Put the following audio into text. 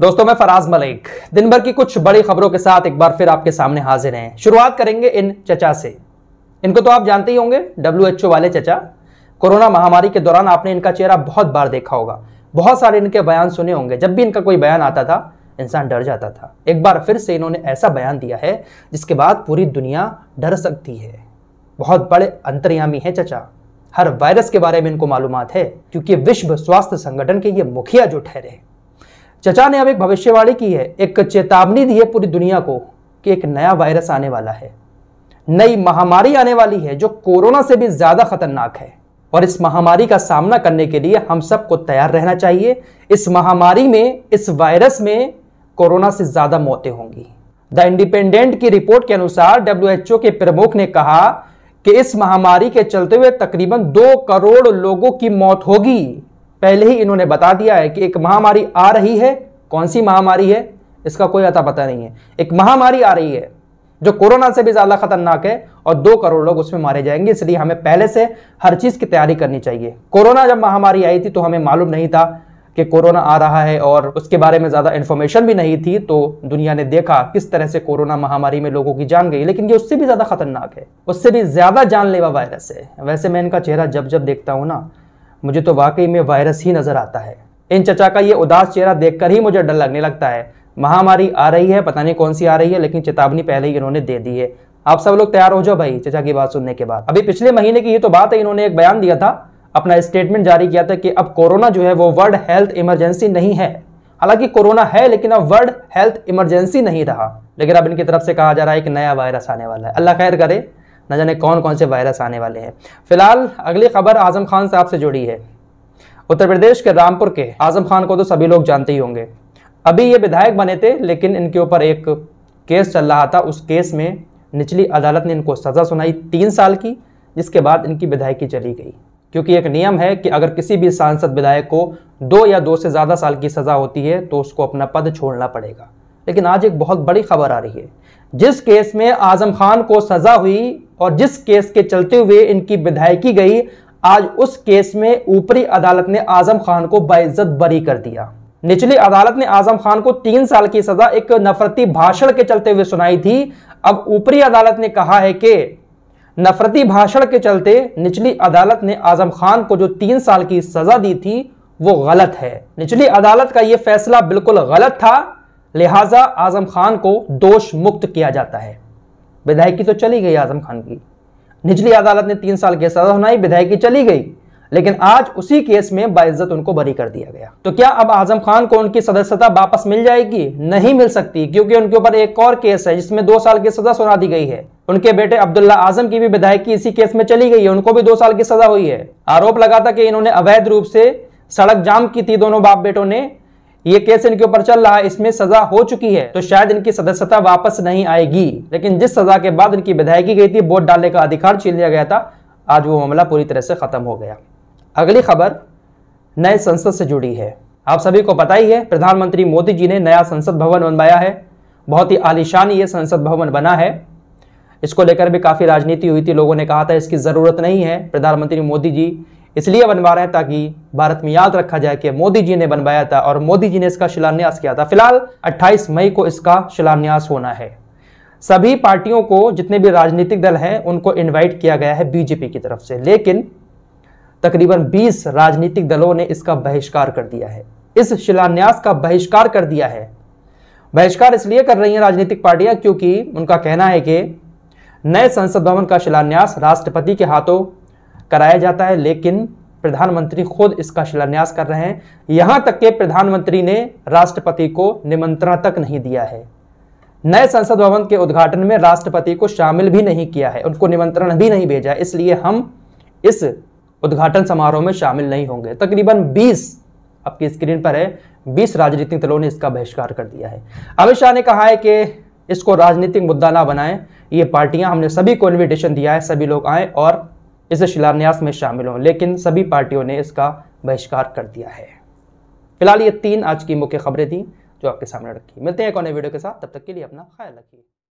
दोस्तों मैं फराज मलिक दिन भर की कुछ बड़ी खबरों के साथ एक बार फिर आपके सामने हाजिर हैं शुरुआत करेंगे इन चचा से इनको तो आप जानते ही होंगे डब्ल्यू वाले चचा कोरोना महामारी के दौरान आपने इनका चेहरा बहुत बार देखा होगा बहुत सारे इनके बयान सुने होंगे जब भी इनका कोई बयान आता था इंसान डर जाता था एक बार फिर से इन्होंने ऐसा बयान दिया है जिसके बाद पूरी दुनिया डर सकती है बहुत बड़े अंतर्यामी हैं चचा हर वायरस के बारे में इनको मालूम है क्योंकि विश्व स्वास्थ्य संगठन के ये मुखिया जो ठहरे हैं चचा ने अब एक भविष्यवाणी की है एक चेतावनी दी है पूरी दुनिया को कि एक नया वायरस आने वाला है नई महामारी आने वाली है जो कोरोना से भी ज्यादा खतरनाक है और इस महामारी का सामना करने के लिए हम सबको तैयार रहना चाहिए इस महामारी में इस वायरस में कोरोना से ज्यादा मौतें होंगी द इंडिपेंडेंट की रिपोर्ट के अनुसार डब्ल्यूएचओ के प्रमुख ने कहा कि इस महामारी के चलते हुए तकरीबन दो करोड़ लोगों की मौत होगी पहले ही इन्होंने बता दिया है कि एक महामारी आ रही है कौन सी महामारी है इसका कोई अता पता नहीं है एक महामारी आ रही है जो कोरोना से भी ज़्यादा खतरनाक है और दो करोड़ लोग उसमें मारे जाएंगे इसलिए हमें पहले से हर चीज़ की तैयारी करनी चाहिए कोरोना जब महामारी आई थी तो हमें मालूम नहीं था कि कोरोना आ रहा है और उसके बारे में ज़्यादा इन्फॉर्मेशन भी नहीं थी तो दुनिया ने देखा किस तरह से कोरोना महामारी में लोगों की जान गई लेकिन ये उससे भी ज़्यादा खतरनाक है उससे भी ज़्यादा जानलेवा वायरस है वैसे मैं इनका चेहरा जब जब देखता हूँ ना मुझे तो वाकई में वायरस ही नज़र आता है इन चचा का ये उदास चेहरा देखकर ही मुझे डर लगने लगता है महामारी आ रही है पता नहीं कौन सी आ रही है लेकिन चेतावनी पहले ही इन्होंने दे दी है आप सब लोग तैयार हो जाओ भाई चचा की बात सुनने के बाद अभी पिछले महीने की ये तो बात है इन्होंने एक बयान दिया था अपना स्टेटमेंट जारी किया था कि अब कोरोना जो है वो वर्ल्ड हेल्थ इमरजेंसी नहीं है हालांकि कोरोना है लेकिन अब वर्ल्ड हेल्थ इमरजेंसी नहीं रहा लेकिन अब इनकी तरफ से कहा जा रहा है कि नया वायरस आने वाला है अल्लाह खैर करे न जाने कौन कौन से वायरस आने वाले हैं फिलहाल अगली खबर आजम खान साहब से जुड़ी है उत्तर प्रदेश के रामपुर के आजम खान को तो सभी लोग जानते ही होंगे अभी ये विधायक बने थे लेकिन इनके ऊपर एक केस चल रहा था उस केस में निचली अदालत ने इनको सज़ा सुनाई तीन साल की जिसके बाद इनकी विधायकी चली गई क्योंकि एक नियम है कि अगर किसी भी सांसद विधायक को दो या दो से ज़्यादा साल की सज़ा होती है तो उसको अपना पद छोड़ना पड़ेगा लेकिन आज एक बहुत बड़ी खबर आ रही है जिस केस में आजम खान को सजा हुई और जिस केस के चलते हुए इनकी विधायकी गई आज उस केस में ऊपरी अदालत ने आजम खान को बाइज्जत बरी कर दिया निचली अदालत ने आजम खान को तीन साल की सजा एक नफरती भाषण के चलते हुए सुनाई थी अब ऊपरी अदालत ने कहा है कि नफरती भाषण के चलते निचली अदालत ने आजम खान को जो तीन साल की सजा दी थी वो गलत है निचली अदालत का यह फैसला बिल्कुल गलत था लिहाजा आज़म खान को दोष मुक्त किया जाता है विधायकी तो चली गई आज़म खान की निचली अदालत ने तीन साल की सजा सुनाई विधायकी चली गई लेकिन आज उसी केस में बाइज्जत उनको बरी कर दिया गया तो क्या अब आजम खान को उनकी सदस्यता वापस मिल जाएगी नहीं मिल सकती क्योंकि उनके ऊपर एक और केस है जिसमें दो साल की सजा सुना दी गई है उनके बेटे अब्दुल्ला आजम की भी विधायकी इसी केस में चली गई है उनको भी दो साल की सजा हुई है आरोप लगा था कि इन्होंने अवैध रूप से सड़क जाम की थी दोनों बाप बेटों ने ये केस इनके ऊपर चल रहा है इसमें सजा हो चुकी है तो शायद इनकी सदस्यता वापस नहीं आएगी लेकिन जिस सजा के बाद इनकी विधायकी गई थी वोट डालने का अधिकार छीन लिया गया था आज वो मामला पूरी तरह से खत्म हो गया अगली खबर नए संसद से जुड़ी है आप सभी को पता ही है प्रधानमंत्री मोदी जी ने नया संसद भवन बनवाया है बहुत ही आलिशान ये संसद भवन बना है इसको लेकर भी काफ़ी राजनीति हुई थी लोगों ने कहा था इसकी ज़रूरत नहीं है प्रधानमंत्री मोदी जी इसलिए बनवा रहे हैं ताकि भारत में याद रखा जाए कि मोदी जी ने बनवाया था और मोदी जी ने इसका शिलान्यास किया था फिलहाल 28 मई को इसका शिलान्यास होना है सभी पार्टियों को जितने भी राजनीतिक दल हैं उनको इन्वाइट किया गया है बीजेपी की तरफ से लेकिन तकरीबन 20 राजनीतिक दलों ने इसका बहिष्कार कर दिया है इस शिलान्यास का बहिष्कार कर दिया है बहिष्कार इसलिए कर रही हैं राजनीतिक पार्टियां क्योंकि उनका कहना है कि नए संसद भवन का शिलान्यास राष्ट्रपति के हाथों कराया जाता है लेकिन प्रधानमंत्री खुद इसका शिलान्यास कर रहे हैं यहां तक के प्रधानमंत्री ने राष्ट्रपति को निमंत्रण तक नहीं दिया है नए संसद भवन के उद्घाटन में राष्ट्रपति को शामिल भी नहीं किया है उनको निमंत्रण भी नहीं भेजा है इसलिए हम इस उद्घाटन समारोह में शामिल नहीं होंगे तकरीबन 20 आपकी स्क्रीन पर है 20 राजनीतिक दलों ने इसका बहिष्कार कर दिया है अमित शाह ने कहा है कि इसको राजनीतिक मुद्दा ना बनाएं ये पार्टियां हमने सभी को इन्विटेशन दिया है सभी लोग आए और इस शिलान्यास में शामिल हों लेकिन सभी पार्टियों ने इसका बहिष्कार कर दिया है फिलहाल ये तीन आज की मुख्य खबरें थी जो आपके सामने रखी मिलते हैं एक और नए वीडियो के साथ तब तक के लिए अपना ख्याल रखिए